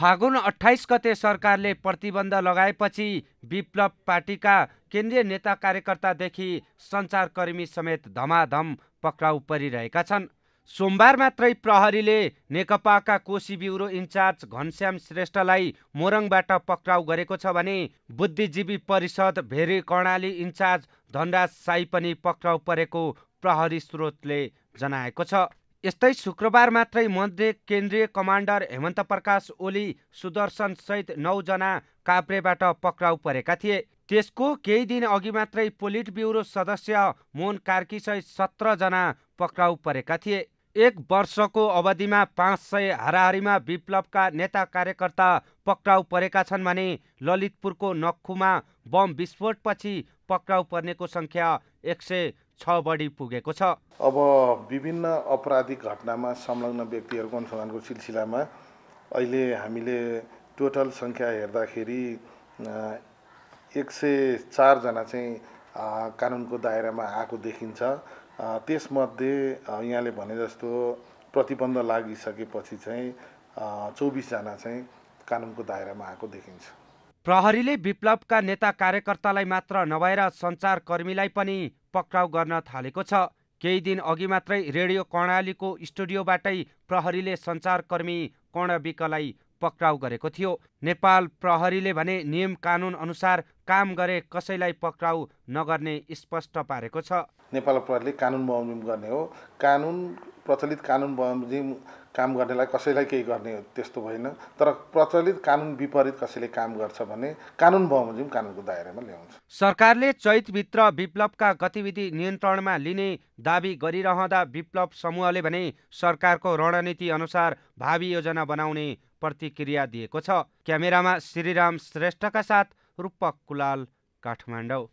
फागुन अठाइस गते सरकारले प्रतिबन्ध लगाएपछि विप्लव पार्टीका केन्द्रीय नेता कार्यकर्तादेखि सञ्चारकर्मी समेत धमाधम पक्राउ परिरहेका छन् सोमबार मात्रै प्रहरीले नेकपाका कोशी ब्युरो इन्चार्ज घनश्याम श्रेष्ठलाई मोरङबाट पक्राउ गरेको छ भने बुद्धिजीवी परिषद भेरी कर्णाली इन्चार्ज धनराज साई पनि पक्राउ परेको प्रहरी स्रोतले जनाएको छ यस्तै शुक्रबार मात्रै मध्ये केन्द्रीय कमान्डर हेमन्त प्रकाश ओली सुदर्शन सहित नौजना काभ्रेबाट पक्राउ परेका थिए त्यसको केही दिन अघि मात्रै पोलिट ब्युरो सदस्य मोहन कार्कीसहित सत्रजना पक्राउ परेका थिए एक वर्षको अवधिमा पाँच सय हाराहारीमा विप्लवका नेता कार्यकर्ता पक्राउ परेका छन् भने ललितपुरको नक्खुमा बम विस्फोटपछि पक्राउ पर्नेको सङ्ख्या एक सय छ बढी पुगेको छ अब विभिन्न अपराधिक घटनामा संलग्न व्यक्तिहरूको अनुसन्धानको सिलसिलामा अहिले हामीले टोटल सङ्ख्या हेर्दाखेरि एक सय चारजना चाहिँ कानुनको दायरामा आएको देखिन्छ त्यसमध्ये यहाँले भने जस्तो प्रतिबन्ध लागिसकेपछि चाहिँ चौबिसजना चाहिँ कानुनको दायरामा आएको देखिन्छ प्रहरीले विप्लवका नेता कार्यकर्तालाई मात्र नभएर सञ्चारकर्मीलाई पनि पक्राउ गर्न थालेको छ केही दिन अघि मात्रै रेडियो कर्णालीको स्टुडियोबाटै प्रहरीले सञ्चारकर्मी कर्णविकलाई पक्राउ गरेको थियो नेपाल प्रहरीले भने नियम कानुन अनुसार काम गरे कसैलाई पक्राउ नगर्ने स्पष्ट पारेको छ नेपाल प्रहरीले कानुन बमोजिम गर्ने हो कानुन प्रचलित कानुन बमोजिम काम गर्नेलाई कसैलाई केही गर्ने त्यस्तो होइन तर प्रचलित कानुन विपरीत कसैले काम गर्छ भने कानुन बमोजिम कानुनको दायरामा ल्याउँछ सरकारले चैतभित्र विप्लवका गतिविधि नियन्त्रणमा लिने दावी गरिरहँदा विप्लव समूहले भने सरकारको रणनीति अनुसार भावी योजना बनाउने प्रतिक्रिया दिएको छ क्यामेरामा श्रीराम श्रेष्ठका साथ रूपक कुलाल काठमाडौँ